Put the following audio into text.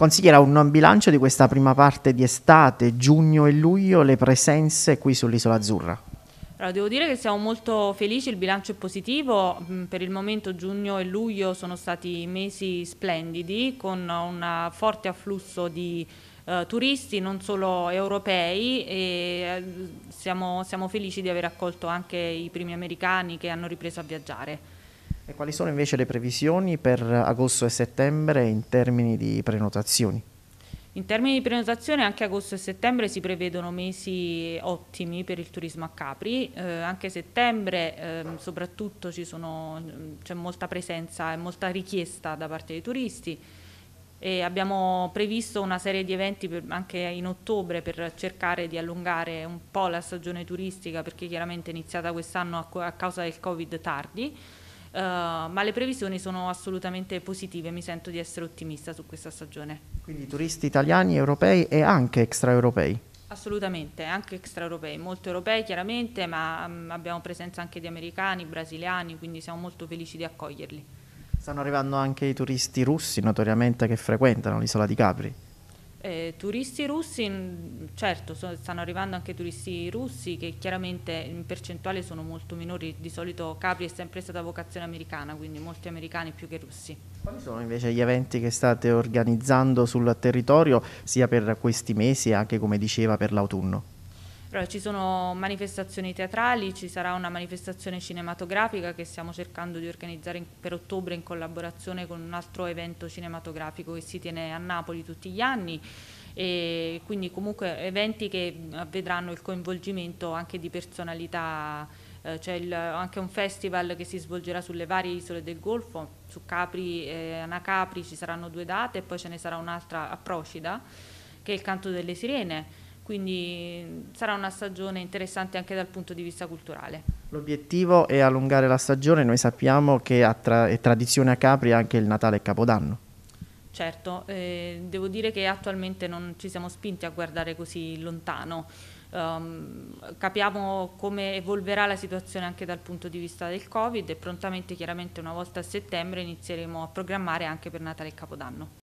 consiglierà un bilancio di questa prima parte di estate, giugno e luglio, le presenze qui sull'isola azzurra? Allora, devo dire che siamo molto felici, il bilancio è positivo, mm, per il momento giugno e luglio sono stati mesi splendidi con un forte afflusso di eh, turisti, non solo europei e eh, siamo, siamo felici di aver accolto anche i primi americani che hanno ripreso a viaggiare. E quali sono invece le previsioni per agosto e settembre in termini di prenotazioni? In termini di prenotazione anche agosto e settembre si prevedono mesi ottimi per il turismo a Capri, eh, anche settembre eh, soprattutto c'è molta presenza e molta richiesta da parte dei turisti e abbiamo previsto una serie di eventi per, anche in ottobre per cercare di allungare un po' la stagione turistica perché chiaramente è iniziata quest'anno a, a causa del Covid tardi. Eh, ma le previsioni sono assolutamente positive, mi sento di essere ottimista su questa stagione. Quindi turisti italiani, europei e anche extraeuropei? Assolutamente, anche extraeuropei, molto europei chiaramente, ma mh, mm, abbiamo presenza anche di americani, brasiliani, quindi siamo molto felici di accoglierli. Stanno arrivando anche i turisti russi, notoriamente, che frequentano l'isola di Capri. Eh, turisti russi, mm, certo, so, stanno arrivando anche turisti russi che chiaramente in percentuale sono molto minori, di solito Capri è sempre stata vocazione americana, quindi molti americani più che russi. Quali sono invece gli eventi che state organizzando sul territorio sia per questi mesi, e anche come diceva per l'autunno? Allora, ci sono manifestazioni teatrali, ci sarà una manifestazione cinematografica che stiamo cercando di organizzare in, per ottobre in collaborazione con un altro evento cinematografico che si tiene a Napoli tutti gli anni e quindi comunque eventi che vedranno il coinvolgimento anche di personalità eh, c'è il, anche un festival che si svolgerà sulle varie isole del Golfo, su Capri e Anacapri ci saranno due date e poi ce ne sarà un'altra a Procida, che è il canto delle sirene quindi sarà una stagione interessante anche dal punto di vista culturale. L'obiettivo è allungare la stagione, noi sappiamo che è tradizione a Capri anche il Natale e Capodanno. Certo, eh, devo dire che attualmente non ci siamo spinti a guardare così lontano. Um, capiamo come evolverà la situazione anche dal punto di vista del Covid e prontamente, chiaramente, una volta a settembre inizieremo a programmare anche per Natale e Capodanno.